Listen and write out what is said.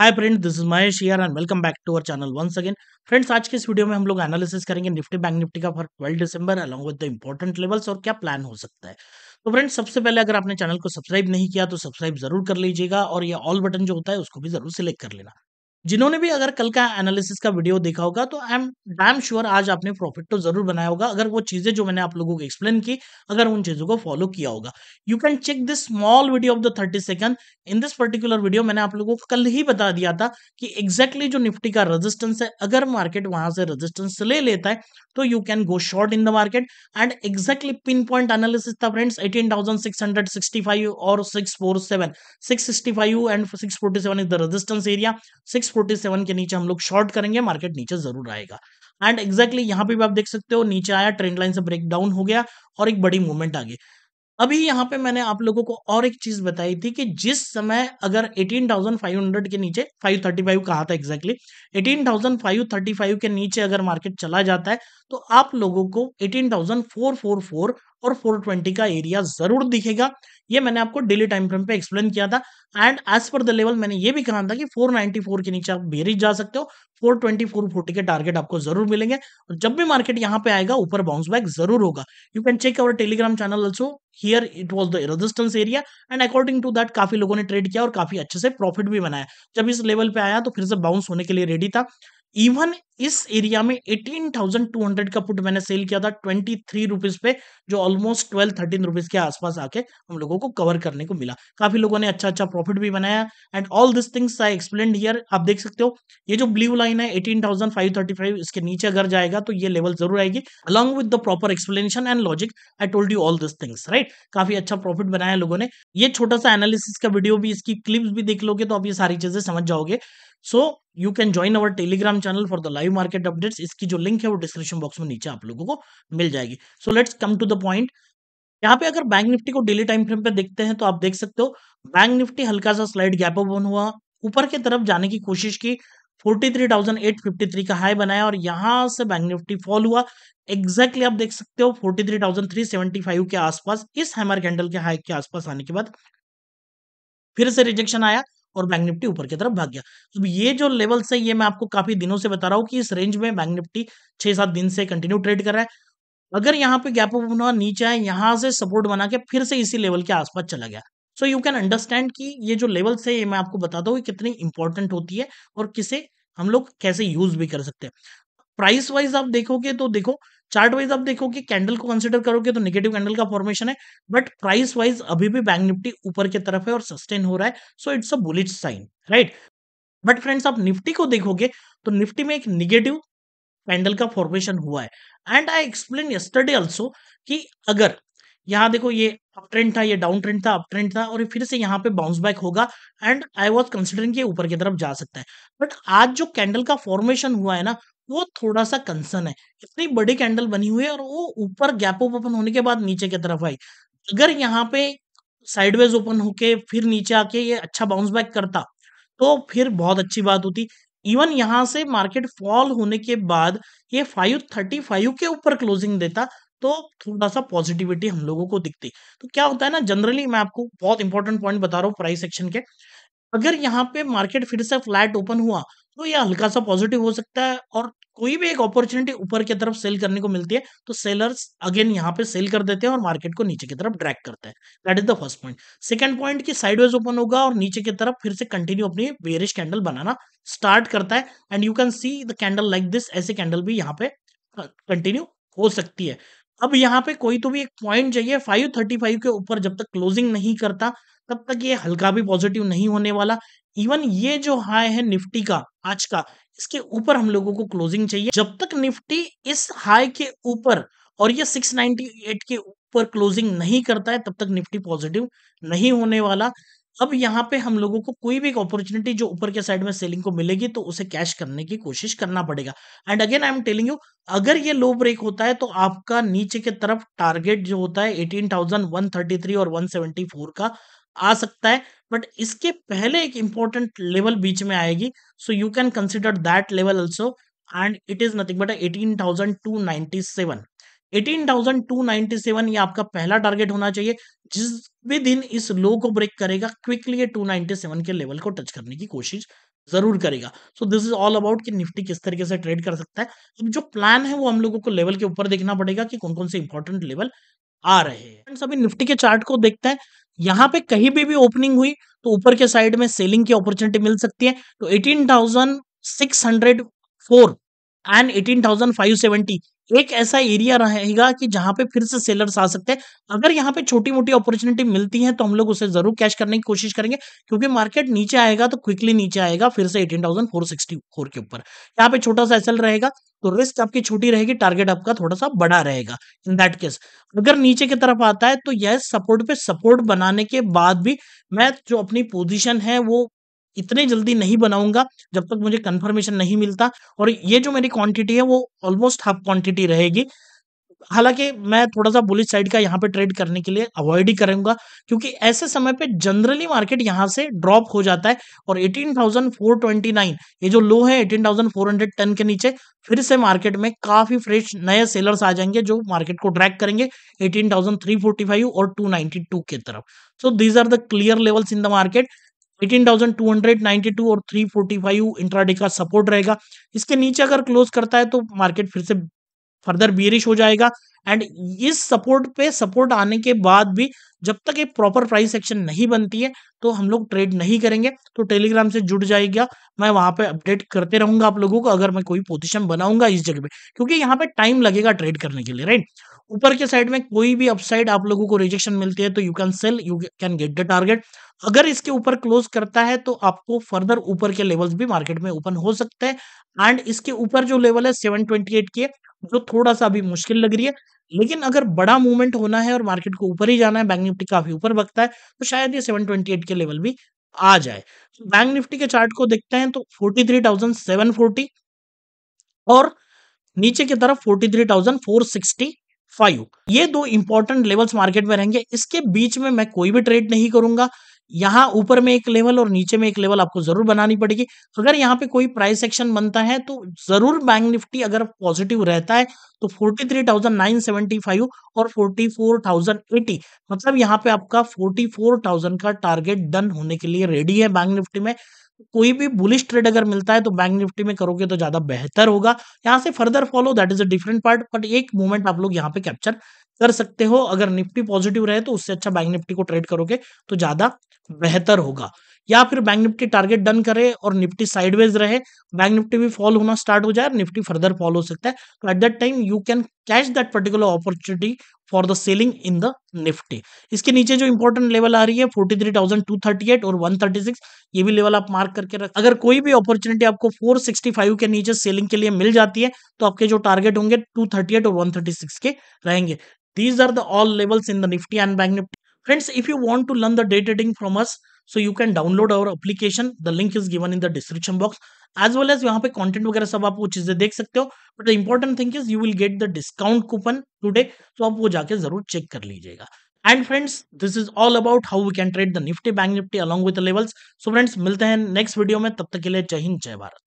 Hi friend this is Mahesh यार and welcome back to our channel once again friends आज के इस video में हम लोग एनालिसिस करेंगे निफ्टी बैंक निफ्टी का for 12 December along with the important levels और क्या प्लान हो सकता है तो फ्रेंड्स सबसे पहले अगर आपने चैनल को सब्सक्राइब नहीं किया तो सब्सक्राइब जरूर कर लीजिएगा और ये ऑल बटन जो होता है उसको भी जरूर सिलेक्ट कर लेना जिन्होंने भी अगर कल का एनालिसिस का वीडियो देखा होगा तो I am I am sure आज आपने प्रॉफिट तो जरूर बनाया होगा अगर वो चीजें जो मैंने आप लोगों को एक्सप्लेन की अगर उन चीजों को फॉलो किया होगा you can check this small video of the thirty second in this particular video मैंने आप लोगों को कल ही बता दिया था कि एग्जैक्टली exactly जो निफ्टी का रजिस्टेंस है अगर मार्केट वहां से रजिस्टेंस ले लेता है तो you can go short in the market and exactly pin point analysis था फ्रेंड्स एटीन और six four seven six sixty five and six forty seven is the resistance area six 647 के नीचे हम लोग शॉर्ट करेंगे मार्केट नीचे जरूर आएगा एंड एक्जैक्टली यहाँ पे भी आप देख सकते हो नीचे आया ट्रेंड लाइन से ब्रेक डाउन हो गया और एक बड़ी मूवमेंट आ गई अभी यहाँ पे मैंने आप लोगों को और एक चीज बताई थी कि जिस समय अगर 18,500 के नीचे 535 कहा था एक्जैक्टली exactly, 18,535 के नीचे अगर मार्केट चला जाता है तो आप लोगों को 18,444 और 420 का एरिया जरूर दिखेगा ये मैंने आपको डेली टाइम फ्रेम पे एक्सप्लेन किया था and as per the level मैंने ये भी कहा था कि 494 के नीचे आप बेरिज जा सकते हो 420 440 के टारगेट आपको जरूर मिलेंगे और जब भी मार्केट यहाँ पे आएगा ऊपर बाउंस बैक जरूर होगा you can check our Telegram channel also here it was the resistance area and according to that काफी लोगों ने ट्रेड किया और काफी अच्छे से प्रॉफिट भी बनाया जब इस लेवल पे आया तो फिर से बाउंस होने के लिए रेडी था इवन इस एरिया में 18,200 का पुट मैंने सेल किया था ट्वेंटी थ्री रुपीज पे जो ऑलमोस्ट ट्वेल्व थर्टीन रुपीज के आसपास आके हम लोगों को कवर करने को मिला काफी लोगों ने अच्छा अच्छा प्रॉफिट भी बनाया and all this things I explain here आप देख सकते हो ये जो ब्लू लाइन है eighteen thousand five thirty five इसके नीचे अगर जाएगा तो ये लेवल जरूर आएगी along with the proper explanation and logic I told you all this things right काफी अच्छा प्रॉफिट बनाया लोगों ने ये छोटा सा एनालिसिस का वीडियो भी इसकी क्लिप्स भी देख लोगे तो आप ये सारी चीजें समझ जाओगे so you can join our Telegram channel for the live live market updates इसकी जो लिंक है वो डिस्क्रिप्शन बॉक्स में नीचे आप लोगों को मिल जाएगी so let's come to the point यहाँ पे अगर बैंक निफ्टी को डेली टाइम फ्रेम पे देखते हैं तो आप देख सकते हो बैंक निफ्टी हल्का सा स्लाइड गैप ओपन हुआ ऊपर की तरफ जाने की कोशिश की 43,853 का हाई बनाया और यहाँ से बैंक निफ्टी फॉल हुआ एग्जैक्टली आप देख सकते हो 43,375 के आसपास इस हैमर कैंडल के हाई के आसपास आने के बाद फिर से रिजेक्शन आया और बैंक निफ्टी ऊपर की तरफ भाग गया तो ये जो लेवल्स है ये मैं आपको काफी दिनों से बता रहा हूँ कि इस रेंज में बैंक निफ्टी छह सात दिन से कंटिन्यू ट्रेड कर रहा है अगर यहाँ पे गैप ऑफ बना नीचे आए यहाँ से सपोर्ट बना के फिर से इसी लेवल के आसपास चला गया सो यू कैन अंडरस्टैंड कि ये जो लेवल्स है ये मैं आपको बताता हूँ कितनी इंपॉर्टेंट होती है और किसे हम लोग कैसे यूज भी कर सकते हैं प्राइस वाइज आप देखोगे तो देखो चार्ट वाइज आप देखो कि कैंडल को कंसिडर करोगे तो निगेटिव कैंडल का फॉर्मेशन है बट प्राइस वाइज अभी भी बैंक निफ्टी ऊपर की तरफ है और सस्टेन हो रहा है so it's a bullish sign right but friends आप निफ्टी को देखोगे तो निफ्टी में एक निगेटिव कैंडल का फॉर्मेशन हुआ है and I explain yesterday also कि अगर यहाँ देखो ये अप ट्रेंड था ये डाउन ट्रेंड था अप ट्रेंड था और फिर से यहाँ पे बाउंस बैक होगा एंड आई वॉज कंसिडरिंग कि ऊपर की तरफ जा सकता है बट आज जो कैंडल का फॉर्मेशन हुआ है ना वो थोड़ा सा कंसर्न है इतनी बड़ी कैंडल बनी हुई है और वो ऊपर गैप ओपन होने के बाद नीचे की तरफ आई अगर यहाँ पे साइडवेज ओपन होके फिर नीचे आके ये अच्छा बाउंस बैक करता तो फिर बहुत अच्छी बात होती इवन यहाँ से मार्केट फॉल होने के बाद ये फाइव थर्टी फाइव के ऊपर क्लोजिंग देता तो थोड़ा सा पॉजिटिविटी हम लोगों को दिखती तो क्या होता है ना जनरली मैं आपको बहुत इंपॉर्टेंट पॉइंट बता रहा हूँ प्राइस सेक्शन के अगर यहाँ पे मार्केट फिर से फ्लैट ओपन हुआ तो ये हल्का सा पॉजिटिव हो सकता है और कोई भी एक अपॉर्चुनिटी ऊपर की तरफ सेल करने को मिलती है तो सेलर्स अगेन यहाँ पे सेल कर देते हैं और मार्केट को नीचे की तरफ ड्रैग करते हैं that is the first point second point कि साइडवेज ओपन होगा और नीचे की तरफ फिर से कंटिन्यू अपनी बेरिश कैंडल बनाना स्टार्ट करता है and you can see the candle like this ऐसे कैंडल भी यहाँ पे कंटिन्यू हो सकती है अब यहाँ पे कोई तो भी एक पॉइंट चाहिए फाइव के ऊपर जब तक क्लोजिंग नहीं करता तब तक ये हल्का भी पॉजिटिव नहीं होने वाला इवन ये जो हाई है निफ्टी का आज का इसके ऊपर हम लोगों को क्लोजिंग चाहिए जब तक निफ्टी इस हाई के ऊपर और ये 698 के ऊपर क्लोजिंग नहीं करता है तब तक निफ्टी पॉजिटिव नहीं होने वाला अब यहाँ पे हम लोगों को कोई भी एक अपॉर्चुनिटी जो ऊपर के साइड में सेलिंग को मिलेगी तो उसे कैश करने की कोशिश करना पड़ेगा and again I am telling you अगर ये लो ब्रेक होता है तो आपका नीचे के तरफ टारगेट जो होता है एटीन और 174 का आ सकता है बट इसके पहले एक इंपॉर्टेंट लेवल बीच में आएगी so you can consider that level also and it is nothing but eighteen thousand two ninety seven eighteen thousand two ninety seven ये आपका पहला टारगेट होना चाहिए जिस भी दिन इस लो को ब्रेक करेगा क्विकली टू नाइनटी सेवन के लेवल को टच करने की कोशिश जरूर करेगा so this is all about कि निफ्टी किस तरीके से ट्रेड कर सकता है अब जो प्लान है वो हम लोगों को लेवल के ऊपर देखना पड़ेगा कि कौन कौन से इंपॉर्टेंट लेवल आ रहे हैं सभी निफ्टी के चार्ट को देखते हैं यहाँ पे कहीं भी भी ओपनिंग हुई तो ऊपर के साइड में सेलिंग की अपॉर्चुनिटी मिल सकती है तो eighteen thousand six hundred four and eighteen thousand five seventy एक ऐसा एरिया रहेगा कि जहां पे फिर से सेलर्स आ सकते हैं अगर यहाँ पे छोटी मोटी अपॉर्चुनिटी मिलती है तो हम लोग उसे जरूर कैश करने की कोशिश करेंगे क्योंकि मार्केट नीचे आएगा तो क्विकली नीचे आएगा फिर से eighteen thousand four sixty four के ऊपर यहाँ पे छोटा सा एसल रहेगा तो रिस्क आपकी छोटी रहेगी टारगेट आपका थोड़ा सा बड़ा रहेगा इन दैट केस अगर नीचे की तरफ आता है तो यह सपोर्ट पे सपोर्ट बनाने के बाद भी मैं जो अपनी पोजिशन है वो इतने जल्दी नहीं बनाऊंगा जब तक मुझे कंफर्मेशन नहीं मिलता और ये जो मेरी क्वांटिटी है वो ऑलमोस्ट हाफ क्वांटिटी रहेगी हालांकि मैं थोड़ा सा बुलिस साइड का यहाँ पे ट्रेड करने के लिए अवॉइड ही करूंगा क्योंकि ऐसे समय पे जनरली मार्केट यहाँ से ड्रॉप हो जाता है और 18,429 ये जो लो है 18,410 के नीचे फिर से मार्केट में काफी फ्रेश नए सेलर्स आ जाएंगे जो मार्केट को ट्रैक करेंगे 18,345 और 292 के तरफ so these are the clear levels in the market 18,292 और 345 इंट्राडे का सपोर्ट रहेगा इसके नीचे अगर क्लोज करता है तो मार्केट फिर से फर्दर बीरिश हो जाएगा एंड इस सपोर्ट पे सपोर्ट आने के बाद भी जब तक एक प्रॉपर प्राइस एक्शन नहीं बनती है तो हम लोग ट्रेड नहीं करेंगे तो टेलीग्राम से जुड़ जाएगा मैं वहां पे अपडेट करते रहूंगा आप लोगों को अगर मैं कोई पोजिशन बनाऊंगा इस जगह पे क्योंकि यहाँ पे टाइम लगेगा ट्रेड करने के लिए राइट ऊपर के साइड में कोई भी अपसाइड आप लोगों को रिजेक्शन मिलती है तो you can sell you can get the target अगर इसके ऊपर क्लोज करता है तो आपको फर्दर ऊपर के लेवल्स भी मार्केट में ओपन हो सकते हैं एंड इसके ऊपर जो लेवल है 728 के जो थोड़ा सा अभी मुश्किल लग रही है लेकिन अगर बड़ा मूवमेंट होना है और मार्केट को ऊपर ही जाना है बैंक निफ्टी काफी ऊपर बगता है तो शायद ये सेवन के लेवल भी आ जाए बैंक तो निफ्टी के चार्ट को देखते हैं तो फोर्टी और नीचे की तरफ 43,460 फाइव ये दो इंपॉर्टेंट लेवल्स मार्केट में रहेंगे इसके बीच में मैं कोई भी ट्रेड नहीं करूंगा यहाँ ऊपर में एक लेवल और नीचे में एक लेवल आपको जरूर बनानी पड़ेगी अगर यहाँ पे कोई प्राइस एक्शन बनता है तो जरूर बैंक निफ्टी अगर पॉजिटिव रहता है तो 43,975 और 44,080 मतलब यहाँ पे आपका 44,000 का टारगेट डन होने के लिए रेडी है बैंक निफ्टी में कोई भी बुलिश ट्रेड अगर मिलता है तो बैंक निफ्टी में करोगे तो ज्यादा बेहतर होगा यहाँ से further follow that is a different part but एक मूवमेंट आप लोग यहाँ पे कैप्चर कर सकते हो अगर निफ्टी पॉजिटिव रहे तो उससे अच्छा बैंक निफ्टी को ट्रेड करोगे तो ज्यादा बेहतर होगा या फिर बैंक निफ्टी टारगेट डन करे और निफ्टी साइडवेज रहे बैंक निफ्टी भी फॉल होना स्टार्ट हो जाए और निफ्टी फर्दर फॉल हो सकता है तो at that time you can catch that particular opportunity for the selling in the Nifty इसके नीचे जो इंपॉर्टेंट लेवल आ रही है forty three thousand two thirty eight और वन थर्टी सिक्स ये भी लेवल आप मार्क करके रख अगर कोई भी अपॉर्चुनिटी आपको फोर सिक्सटी फाइव के नीचे सेलिंग के लिए मिल जाती है तो आपके जो टारगेट होंगे टू थर्टी एट और वन थर्टी सिक्स के रहेंगे These are the all levels in the Nifty and Bank Nifty. Friends, if you want to learn the day trading from us, so you can download our application. The link is given in the description box. As well as यहाँ पे content वगैरह सब आप वो चीजें देख सकते हो. But the important thing is you will get the discount coupon today. so आप वो जाके जरूर check कर लीजिएगा. And friends, this is all about how we can trade the Nifty Bank Nifty along with the levels. So friends, मिलते हैं next video में. तब तक के लिए जय हिंद, भारत.